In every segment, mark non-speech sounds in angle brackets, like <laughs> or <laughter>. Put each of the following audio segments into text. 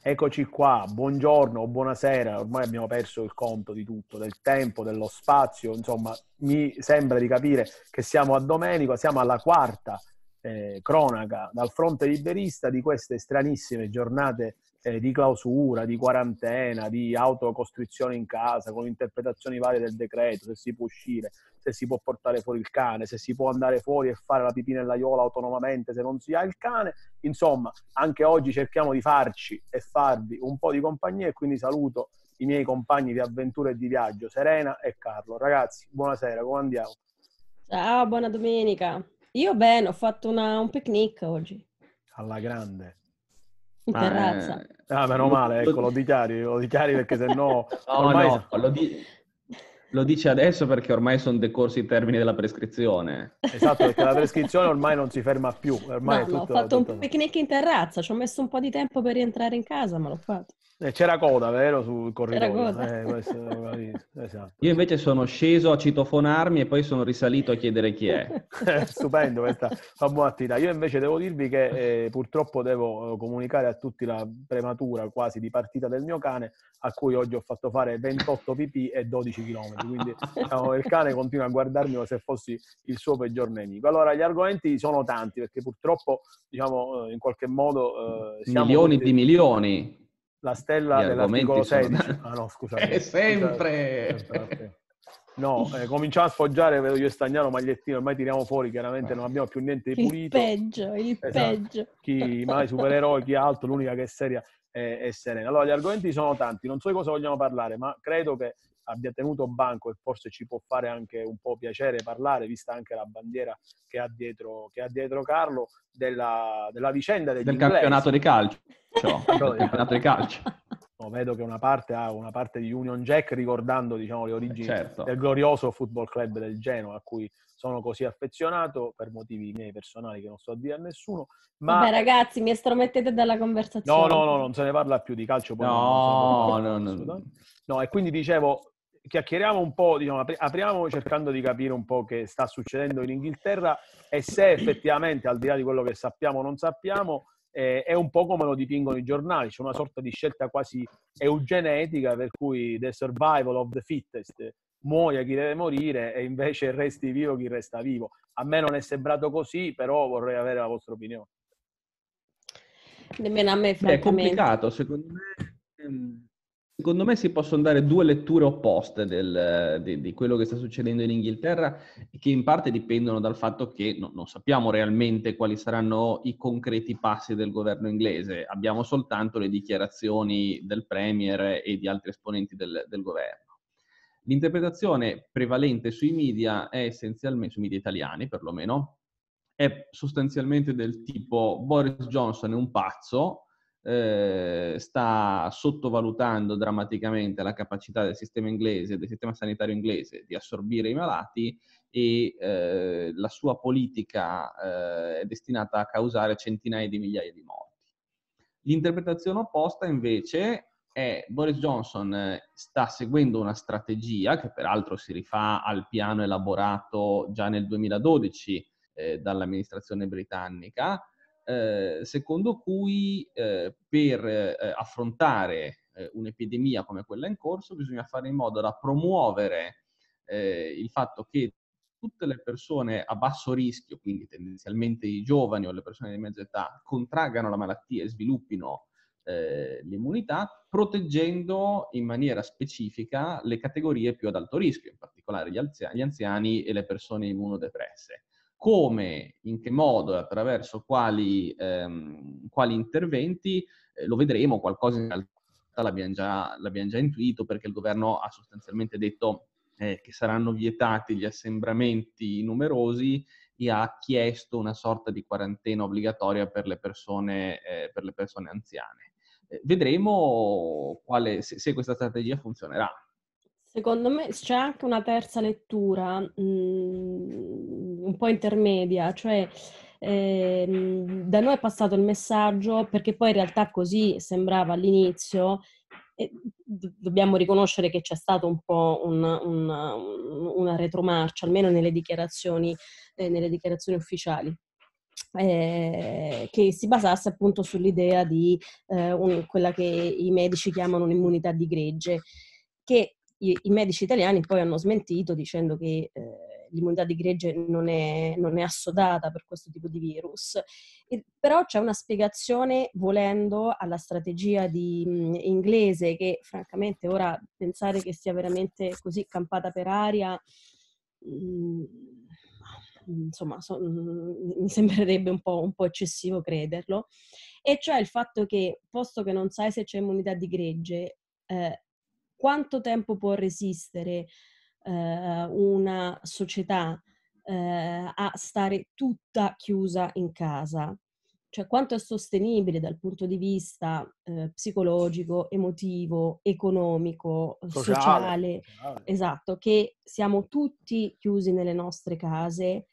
Eccoci qua, buongiorno, o buonasera, ormai abbiamo perso il conto di tutto, del tempo, dello spazio, insomma mi sembra di capire che siamo a Domenico, siamo alla quarta eh, cronaca dal fronte liberista di queste stranissime giornate eh, di clausura, di quarantena, di autocostrizione in casa, con interpretazioni varie del decreto, se si può uscire, se si può portare fuori il cane, se si può andare fuori e fare la pipì nell'aiola autonomamente se non si ha il cane. Insomma, anche oggi cerchiamo di farci e farvi un po' di compagnia e quindi saluto i miei compagni di avventura e di viaggio, Serena e Carlo. Ragazzi, buonasera, come andiamo? Ciao, buona domenica. Io bene, ho fatto una, un picnic oggi. Alla grande. Ma, terrazza. Eh... Ah, meno male, ecco, lo dichiari, lo dichiari perché se no, <laughs> ormai... no, lo, di... lo dici adesso perché ormai sono decorsi i termini della prescrizione. Esatto, perché la <laughs> prescrizione ormai non si ferma più. Ormai no, tutto, ho fatto tutto... un picnic in terrazza, ci ho messo un po' di tempo per rientrare in casa, ma l'ho fatto. Eh, c'era coda, vero? Sul corridoio. Eh, questo, esatto. Io invece sono sceso a citofonarmi e poi sono risalito a chiedere chi è. <laughs> Eh, stupendo questa fa buona attività. Io invece devo dirvi che eh, purtroppo devo eh, comunicare a tutti la prematura quasi di partita del mio cane, a cui oggi ho fatto fare 28 pipì e 12 km. Quindi diciamo, il cane continua a guardarmi come se fossi il suo peggior nemico. Allora, gli argomenti sono tanti perché purtroppo, diciamo, in qualche modo... siamo milioni tutti... di milioni la stella dell'articolo 16. Ah, no, scusate. È sempre! Scusate. No, eh, cominciamo a sfoggiare, vedo io e Stagnano magliettino, ormai tiriamo fuori, chiaramente non abbiamo più niente di pulito. Il peggio, il esatto. peggio. Chi mai supereroi, chi altro, l'unica che è seria è, è serena. Allora, gli argomenti sono tanti, non so di cosa vogliamo parlare, ma credo che abbia tenuto banco e forse ci può fare anche un po' piacere parlare, vista anche la bandiera che ha dietro, che ha dietro Carlo, della, della vicenda del inglesi. campionato di calcio. Cioè, <laughs> campionato di calcio. No, vedo che una parte ha una parte di Union Jack ricordando diciamo, le origini eh, certo. del glorioso football club del Genoa a cui sono così affezionato per motivi miei personali che non sto a dire a nessuno. Ma Vabbè, ragazzi, mi estromettete dalla conversazione. No, no, no, non se ne parla più di calcio. No, no, no, no, no. E quindi dicevo, chiacchieriamo un po', diciamo, apriamo cercando di capire un po' che sta succedendo in Inghilterra e se effettivamente, al di là di quello che sappiamo o non sappiamo, eh, è un po' come lo dipingono i giornali, c'è una sorta di scelta quasi eugenetica per cui the survival of the fittest, muoia chi deve morire e invece resti vivo chi resta vivo. A me non è sembrato così, però vorrei avere la vostra opinione. Nemmeno a me, francamente. È complicato, secondo me ehm, Secondo me si possono dare due letture opposte del, eh, di, di, quello che sta succedendo in Inghilterra, che in parte dipendono dal fatto che no, non sappiamo realmente quali saranno i concreti passi del governo inglese, abbiamo soltanto le dichiarazioni del Premier e di altri esponenti del, del governo. L'interpretazione prevalente sui media è essenzialmente, sui media italiani perlomeno, è sostanzialmente del tipo Boris Johnson è un pazzo, eh, sta sottovalutando drammaticamente la capacità del sistema inglese, del sistema sanitario inglese di assorbire i malati e eh, la sua politica eh, è destinata a causare centinaia di migliaia di morti. L'interpretazione opposta invece è Boris Johnson eh, sta seguendo una strategia che peraltro si rifà al piano elaborato già nel 2012 eh, dall'amministrazione britannica, eh, secondo cui eh, per eh, affrontare eh, un'epidemia come quella in corso bisogna fare in modo da promuovere eh, il fatto che tutte le persone a basso rischio, quindi tendenzialmente i giovani o le persone di mezza età, contraggano la malattia e sviluppino l'immunità, proteggendo in maniera specifica le categorie più ad alto rischio, in particolare gli, anziani e le persone immunodepresse come, in che modo e attraverso quali, ehm, quali interventi, eh, lo vedremo, qualcosa in realtà l'abbiamo già, l'abbiamo già intuito perché il governo ha sostanzialmente detto eh, che saranno vietati gli assembramenti numerosi e ha chiesto una sorta di quarantena obbligatoria per le persone, eh, per le persone anziane. Eh, vedremo quale, se, se questa strategia funzionerà. Secondo me c'è anche una terza lettura, mh, mm, un po' intermedia, cioè eh, da noi è passato il messaggio, perché poi in realtà così sembrava all'inizio, e dobbiamo riconoscere che c'è stata un po' un, un, una retromarcia, almeno nelle dichiarazioni, eh, nelle dichiarazioni ufficiali. Eh, che si basasse appunto sull'idea di eh, un, quella che i medici chiamano un'immunità di gregge, che i, i, medici italiani poi hanno smentito dicendo che eh, l'immunità di gregge non è, non è, assodata per questo tipo di virus. E, però c'è una spiegazione, volendo, alla strategia di, mh, mm, inglese che francamente ora pensare che sia veramente così campata per aria... Mh, mm, insomma, so, mm, mi sembrerebbe un po', un po' eccessivo crederlo, e cioè il fatto che, posto che non sai se c'è immunità di gregge, eh, quanto tempo può resistere eh, una società eh, a stare tutta chiusa in casa? Cioè quanto è sostenibile dal punto di vista eh, psicologico, emotivo, economico, eh, sociale, sociale, esatto, che siamo tutti chiusi nelle nostre case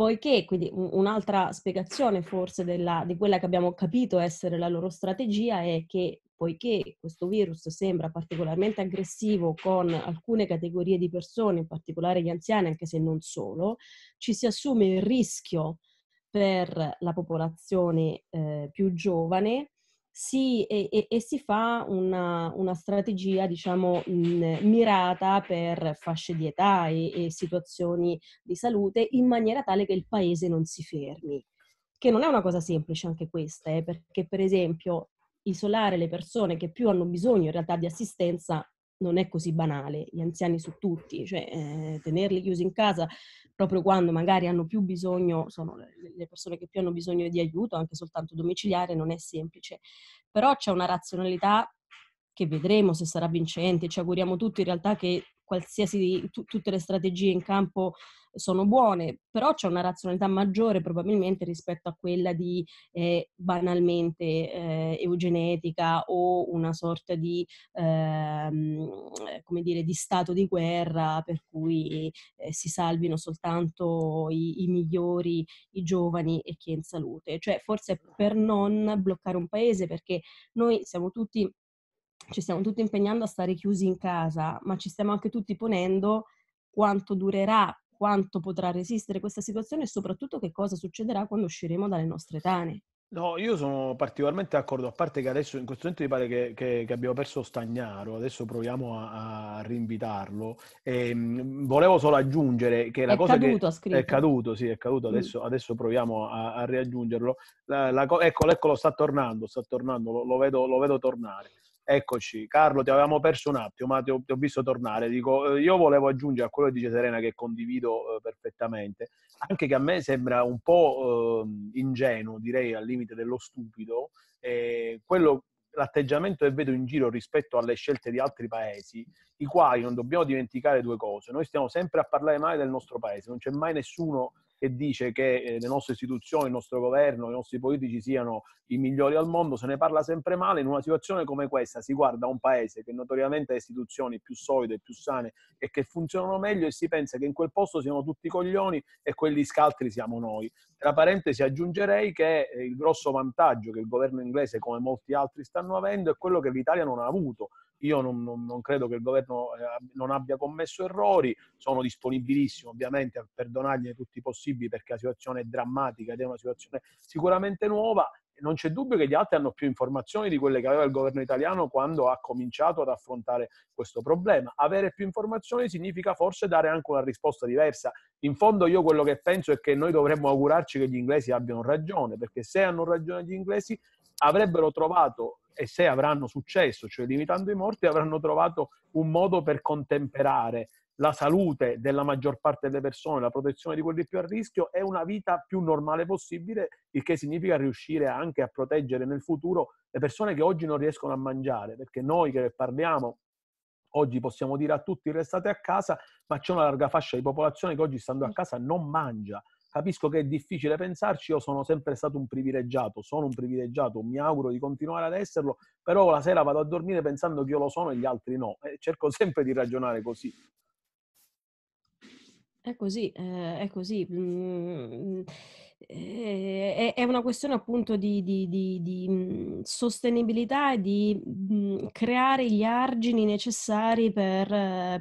poiché, quindi un'altra spiegazione forse della, di quella che abbiamo capito essere la loro strategia è che poiché questo virus sembra particolarmente aggressivo con alcune categorie di persone, in particolare gli anziani, anche se non solo, ci si assume il rischio per la popolazione eh, più giovane sì, e, e, e si fa una, una strategia, diciamo, mhmm, mirata per fasce di età e, e situazioni di salute in maniera tale che il paese non si fermi, che non è una cosa semplice anche questa, eh, perché per esempio isolare le persone che più hanno bisogno in realtà di assistenza non è così banale, gli anziani su tutti, cioè eh, tenerli chiusi in casa proprio quando magari hanno più bisogno, sono le persone che più hanno bisogno di aiuto, anche soltanto domiciliare, non è semplice. Però c'è una razionalità che vedremo se sarà vincente, ci auguriamo tutti in realtà che qualsiasi, t- tutte le strategie in campo sono buone, però c'è una razionalità maggiore probabilmente rispetto a quella di eh, banalmente eh, eugenetica o una sorta di, ehm, come dire, di stato di guerra per cui eh, si salvino soltanto i, i, migliori, i giovani e chi è in salute. Cioè forse per non bloccare un paese perché noi siamo tutti ci stiamo tutti impegnando a stare chiusi in casa, ma ci stiamo anche tutti ponendo quanto durerà, quanto potrà resistere questa situazione e soprattutto che cosa succederà quando usciremo dalle nostre tane. No, io sono particolarmente d'accordo, a parte che adesso in questo momento mi pare che, che, che abbiamo perso Stagnaro, adesso proviamo a, a rinvitarlo. E, ehm, mh, volevo solo aggiungere che la è cosa caduto, che è caduto, sì, è caduto, mm. adesso, mm. adesso proviamo a, a riaggiungerlo. La, la, eccolo, eccolo, ecco, sta tornando, sta tornando, lo, lo, vedo, lo vedo tornare. Eccoci, Carlo, ti avevamo perso un attimo, ma ti ho, ti ho visto tornare. Dico, eh, io volevo aggiungere a quello che dice Serena, che condivido eh, perfettamente, anche che a me sembra un po' eh, ingenuo, direi al limite dello stupido, eh, quello, l'atteggiamento che vedo in giro rispetto alle scelte di altri paesi, i quali non dobbiamo dimenticare due cose. Noi stiamo sempre a parlare male del nostro paese, non c'è mai nessuno che dice che eh, le nostre istituzioni, il nostro governo, i nostri politici siano i migliori al mondo, se ne parla sempre male. In una situazione come questa si guarda un paese che notoriamente ha istituzioni più solide, più sane e che funzionano meglio e si pensa che in quel posto siano tutti coglioni e quelli scaltri siamo noi. Tra parentesi aggiungerei che eh, il grosso vantaggio che il governo inglese, come molti altri, stanno avendo è quello che l'Italia non ha avuto io non, non, non credo che il governo eh, non abbia commesso errori, sono disponibilissimo ovviamente a perdonargliene tutti i possibili perché la situazione è drammatica ed è una situazione sicuramente nuova. Non c'è dubbio che gli altri hanno più informazioni di quelle che aveva il governo italiano quando ha cominciato ad affrontare questo problema. Avere più informazioni significa forse dare anche una risposta diversa. In fondo io quello che penso è che noi dovremmo augurarci che gli inglesi abbiano ragione, perché se hanno ragione gli inglesi avrebbero trovato e se avranno successo, cioè limitando i morti, avranno trovato un modo per contemperare la salute della maggior parte delle persone, la protezione di quelli più a rischio e una vita più normale possibile, il che significa riuscire anche a proteggere nel futuro le persone che oggi non riescono a mangiare, perché noi che parliamo oggi possiamo dire a tutti restate a casa, ma c'è una larga fascia di popolazione che oggi stando a mm. casa non mangia Capisco che è difficile pensarci, io sono sempre stato un privilegiato, sono un privilegiato, mi auguro di continuare ad esserlo, però la sera vado a dormire pensando che io lo sono e gli altri no. E eh, cerco <laughs> sempre di ragionare così. È così, eh, è così. Mm, eh, è una questione appunto di, di, di, di, mhmm, sostenibilità e di mhmm, creare gli argini necessari per,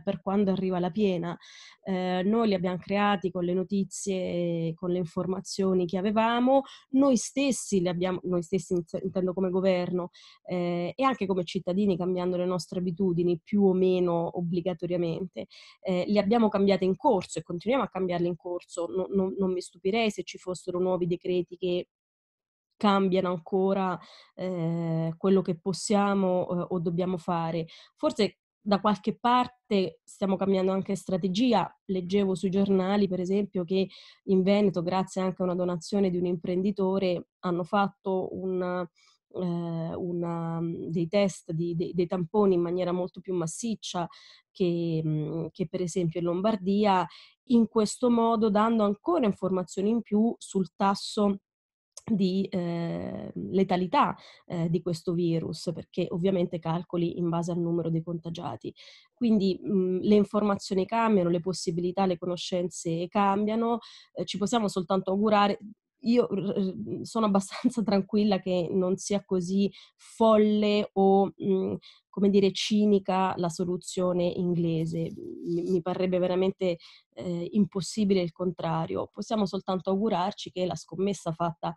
per quando arriva la piena. Eh, noi li abbiamo creati con le notizie, con le informazioni che avevamo, noi stessi li abbiamo, noi stessi intendo come governo eh, e anche come cittadini cambiando le nostre abitudini più o meno obbligatoriamente. Eh, li abbiamo cambiate in corso e continuiamo a cambiarle in corso, no, no, non mi stupirei se ci fossero fossero nuovi decreti che cambiano ancora eh, quello che possiamo eh, o dobbiamo fare. Forse da qualche parte stiamo cambiando anche strategia. Leggevo sui giornali, per esempio, che in Veneto, grazie anche a una donazione di un imprenditore, hanno fatto un eh, una, mm, dei test di, dei, dei, tamponi in maniera molto più massiccia che, mm, che, per esempio in Lombardia, in questo modo dando ancora informazioni in più sul tasso di eh, letalità eh, di questo virus, perché ovviamente calcoli in base al numero dei contagiati. Quindi mh, mm, le informazioni cambiano, le possibilità, le conoscenze cambiano, eh, ci possiamo soltanto augurare io mhmm, sono abbastanza <laughs> tranquilla che non sia così folle o, mhmm, come dire, cinica la soluzione inglese. Mi, parrebbe veramente eh, impossibile il contrario. Possiamo soltanto augurarci che la scommessa fatta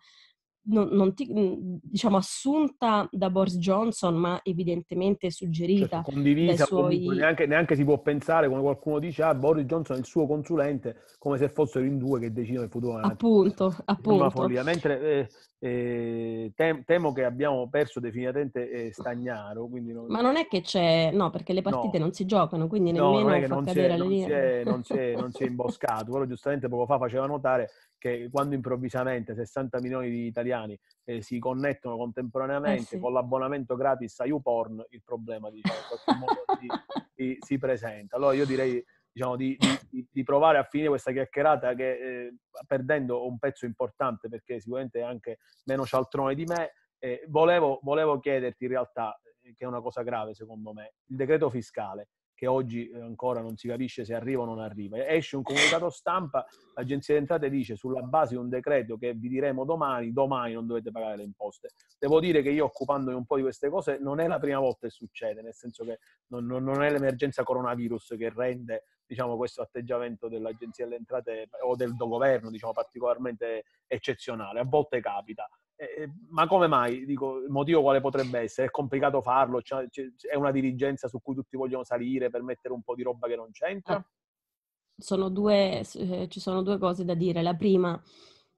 non, non ti, mhmm, diciamo, assunta da Boris Johnson, ma evidentemente suggerita. Certo, condivisa, suoi... neanche, neanche, si può pensare quando qualcuno dice ah, Boris Johnson è il suo consulente, come se fossero in due che decidono il futuro. Appunto, appunto. Mentre eh, eh, temo che abbiamo perso definitivamente eh, Stagnaro. Non... Ma non è che c'è, no, perché le partite no. non si giocano, quindi nemmeno non è che non si, è, non, <laughs> non, non si è imboscato. Quello giustamente poco fa faceva notare che quando improvvisamente 60 milioni di italiani eh, si connettono eh contemporaneamente eh sì. con l'abbonamento gratis a YouPorn, il problema diciamo, in qualche modo <laughs> si, si, presenta. Allora io direi diciamo, di, di, di, provare a finire questa chiacchierata che eh, perdendo un pezzo importante perché sicuramente è anche meno cialtrone di me, eh, volevo, volevo, chiederti in realtà, eh, che è una cosa grave secondo me, il decreto fiscale che oggi eh, ancora non si capisce se arriva o non arriva. Esce un comunicato stampa, l'agenzia di entrate dice sulla base di un decreto che vi diremo domani, domani non dovete pagare le imposte. Devo dire che io occupandomi un po' di queste cose non è la prima volta che succede, nel senso che non, non, non è l'emergenza coronavirus che rende diciamo, questo atteggiamento dell'Agenzia delle Entrate o del governo diciamo, particolarmente eccezionale, a volte capita. Eh, ma come mai? Dico, il motivo quale potrebbe essere? È complicato farlo? C'è, c'è, è una dirigenza su cui tutti vogliono salire per mettere un po' di roba che non c'entra? Ah, sono due, eh, ci sono due cose da dire. La prima,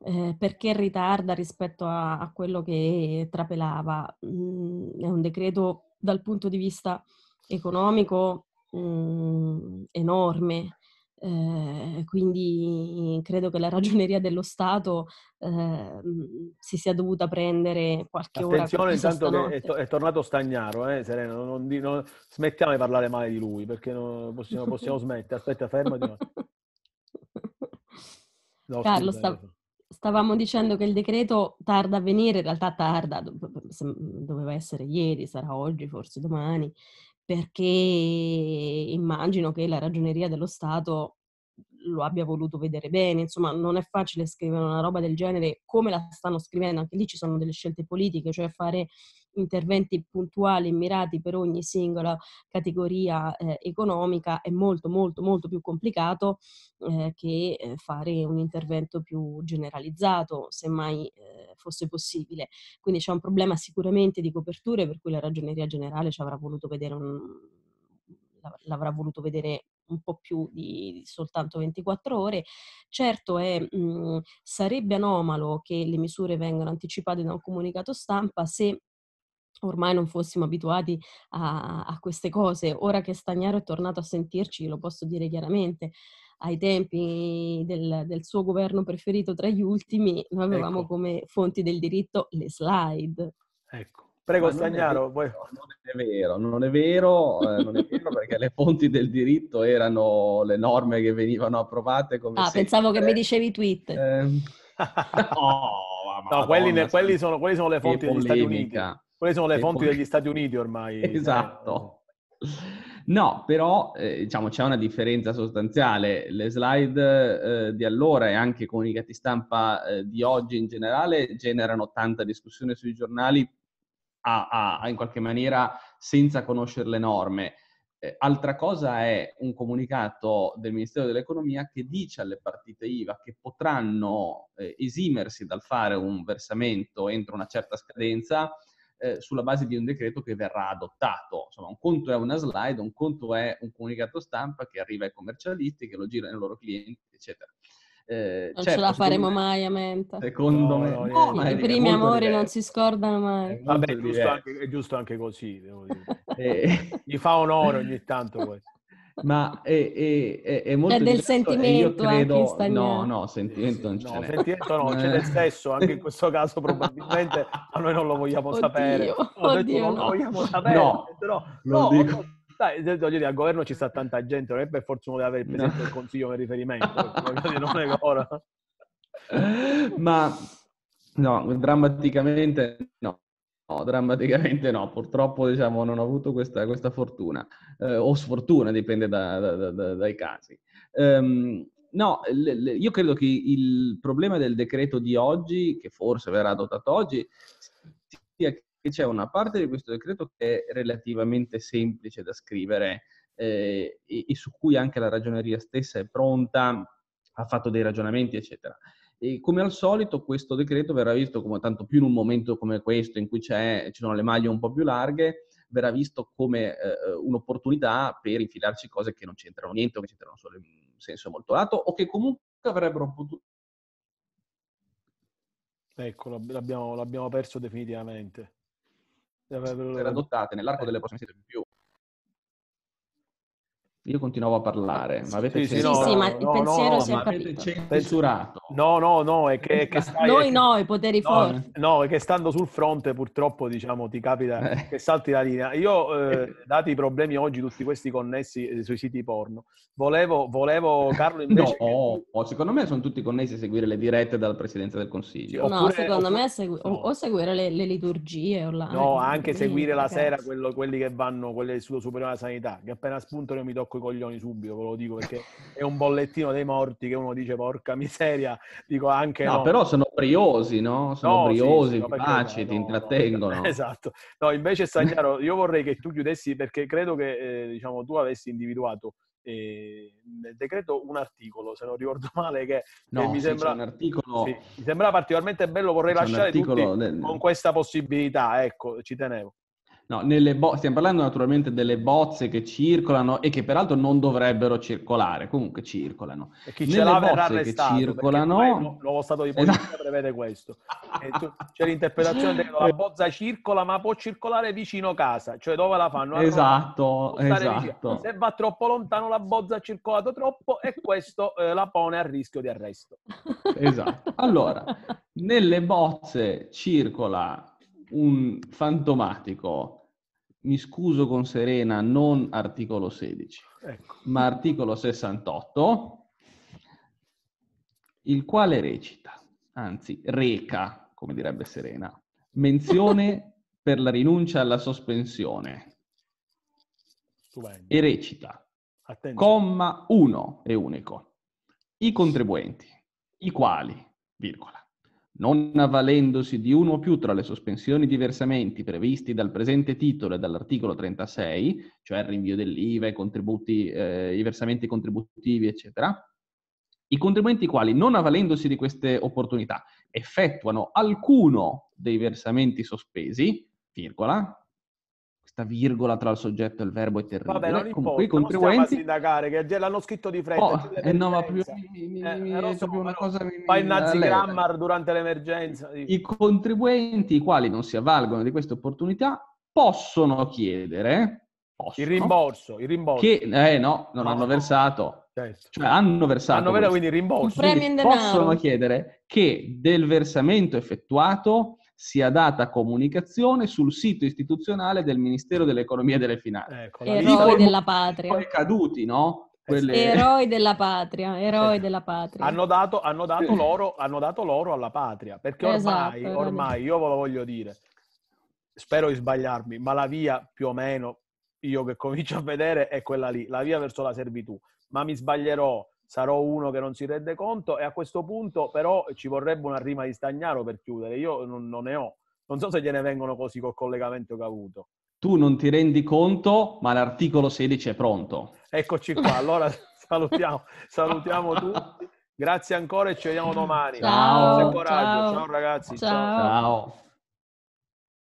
eh, perché ritarda rispetto a, a quello che trapelava? Mm, è un decreto dal punto di vista economico mh, uhm, enorme. Eh, quindi credo che la ragioneria dello Stato eh, si sia dovuta prendere qualche Attenzione, ora. Attenzione, intanto è, to- è, tornato Stagnaro, eh, Serena, non, non, non, smettiamo di parlare male di lui perché non, possiamo, possiamo smettere. Aspetta, fermati. <laughs> No, Carlo, sta- eh. stavamo dicendo che il decreto tarda a venire, in realtà tarda, doveva essere ieri, sarà oggi, forse domani, perché immagino che la ragioneria dello Stato lo abbia voluto vedere bene, insomma non è facile scrivere una roba del genere come la stanno scrivendo, anche lì ci sono delle scelte politiche, cioè fare interventi puntuali e mirati per ogni singola categoria eh, economica è molto molto molto più complicato eh, che eh, fare un intervento più generalizzato, semmai eh, fosse possibile. Quindi c'è un problema sicuramente di coperture per cui la ragioneria generale ci avrà voluto vedere un, l'avrà voluto vedere un po' più di, soltanto 24 ore. Certo è, mh, sarebbe anomalo che le misure vengano anticipate da un comunicato stampa se ormai non fossimo abituati a, a, queste cose. Ora che Stagnaro è tornato a sentirci, lo posso dire chiaramente, ai tempi del, del suo governo preferito tra gli ultimi, noi avevamo ecco. come fonti del diritto le slide. Ecco. Prego Stagnaro. Non è, vero, non è vero, non è vero, eh, non è vero perché le fonti del diritto erano le norme che venivano approvate come Ah, sempre. pensavo che mi dicevi tweet. Eh, <laughs> no, no quelli, quelli, sono, quelli sono le fonti del diritto. Quelle sono le fonti poi... degli Stati Uniti ormai. <laughs> Cioè, esatto. No, però eh, diciamo c'è una differenza sostanziale. Le slide eh, di allora e anche i comunicati stampa eh, di oggi in generale generano tanta discussione sui giornali a, a, a in qualche maniera senza conoscere le norme. Eh, altra cosa è un comunicato del Ministero dell'Economia che dice alle partite IVA che potranno eh, esimersi dal fare un versamento entro una certa scadenza eh, sulla base di un decreto che verrà adottato. Insomma, un conto è una slide, un conto è un comunicato stampa che arriva ai commercialisti, che lo gira ai loro clienti, eccetera. Eh, non certo, ce la faremo me, mai a menta. Secondo no, me, no, no, eh, no i primi amori diverso. non si scordano mai. È Vabbè, giusto anche, è giusto anche, così. Devo dire. <laughs> eh. Mi fa onore ogni tanto questo ma è, è, è, è molto... È del sentimento credo... No, no, sentimento non c'è. No, sentimento no, c'è del sesso, anche in questo caso probabilmente, ma noi non lo vogliamo oddio, sapere. Oddio, detto, no. non lo vogliamo sapere. No, però, no, dico. no, dai, voglio dire, al governo ci sta tanta gente, non è per forza uno deve avere il presidente del consiglio per riferimento, non è ora. ma no, drammaticamente no. No, drammaticamente no, purtroppo diciamo, non ho avuto questa, questa fortuna eh, o sfortuna, dipende da, da, da, dai casi. Um, no, le, le, io credo che il problema del decreto di oggi, che forse verrà adottato oggi, sia che c'è una parte di questo decreto che è relativamente semplice da scrivere eh, e, e su cui anche la ragioneria stessa è pronta, ha fatto dei ragionamenti, eccetera. E come al solito questo decreto verrà visto come tanto più in un momento come questo in cui ci sono le maglie un po' più larghe, verrà visto come eh, un'opportunità per infilarci cose che non c'entrano niente o che c'entrano solo in senso molto lato o che comunque avrebbero potuto... Ecco, l'abbiamo, l'abbiamo perso definitivamente. Avrebbero... Era adottate nell'arco eh. delle prossime settimane più io continuavo a parlare, ma avete sì, censurato. Sì, sì, ma il pensiero no, si è censurato. No, no, no, è che, che <laughs> stai, Noi no, i poteri no, forti. No, è che stando sul fronte purtroppo, diciamo, ti capita eh. che salti la linea. Io, eh, eh. dati i problemi oggi, tutti questi connessi eh, sui siti porno, volevo, volevo Carlo invece... no, che... Oh, secondo me sono tutti connessi a seguire le dirette dal Presidenza del Consiglio. Oppure, secondo oppure... me segui... o seguire le, le liturgie online. No, anche seguire la sera quello, quelli che vanno, quelli del suo superiore alla sanità, che appena spuntano mi tocco coi coglioni subito, ve lo dico, perché è un bollettino dei morti che uno dice porca miseria, dico anche no. no. però sono briosi, no? Sono no, briosi, sì, vivaci, no, ti intrattengono. <laughs> esatto. No, invece Stagnaro, <laughs> io vorrei che tu chiudessi perché credo che, eh, diciamo, tu avessi individuato eh, nel decreto un articolo, se non ricordo <laughs> male, che, no, che mi, sembra, un articolo, sì, mi sembra particolarmente bello, vorrei lasciare articolo, tutti con questa possibilità, ecco, ci tenevo. No, bo- stiamo parlando naturalmente delle bozze che circolano e che peraltro non dovrebbero circolare, comunque circolano. E chi nelle ce l'ha verrà arrestato, circolano... l'uovo stato di polizia esatto. prevede questo. Tu, c'è l'interpretazione che la bozza circola ma può circolare vicino casa, cioè dove la fanno? Roma, esatto, esatto. Se va troppo lontano la bozza ha circolato troppo e questo eh, la pone a rischio di arresto. Esatto. Allora, nelle bozze circola un fantomatico mi scuso con Serena, non articolo 16, ecco. ma articolo 68, il quale recita, anzi reca, come direbbe Serena, menzione <laughs> per la rinuncia alla sospensione. Stupendo. E recita, Attenti. comma 1 e unico, i contribuenti, i quali, virgola, non avvalendosi di uno o più tra le sospensioni di versamenti previsti dal presente titolo e dall'articolo 36, cioè il rinvio dell'IVA, i, eh, i versamenti contributivi, eccetera, i contribuenti quali, non avvalendosi di queste opportunità, effettuano alcuno dei versamenti sospesi, virgola, questa virgola tra il soggetto e il verbo è terribile. Vabbè, non Comunque, importa, contribuenti... non stiamo a sindacare, che l'hanno scritto di fretta. Oh, eh no, ma più, mi, mi, eh, eh è so, proprio una no, cosa... Fai il nazi grammar durante l'emergenza. I contribuenti, i quali non si avvalgono di questa opportunità, possono chiedere... Possono, il rimborso, il rimborso. Che, eh no, non no, hanno no. versato. Certo. Cioè hanno versato... Hanno versato quindi il rimborso. Quindi possono chiedere che del versamento effettuato sia data comunicazione sul sito istituzionale del Ministero dell'Economia e delle Finanze. Ecco, la... Eroi della patria. Poi caduti, no? Quelle... Esatto. Eroi della patria, eroi eh. della patria. Hanno dato, hanno, dato loro, hanno dato, loro, alla patria, perché ormai, esatto, ormai io ve lo voglio dire, spero di sbagliarmi, ma la via più o meno, io che comincio a vedere, è quella lì, la via verso la servitù. Ma mi sbaglierò, sarò uno che non si rende conto e a questo punto però ci vorrebbe una rima di Stagnaro per chiudere, io non, non ne ho, non so se gliene vengono così col collegamento che ho avuto. Tu non ti rendi conto, ma l'articolo 16 è pronto. Eccoci qua, allora <laughs> salutiamo, salutiamo tutti. Grazie ancora e ci vediamo domani. Ciao, ciao. ciao ragazzi. ciao. ciao. ciao.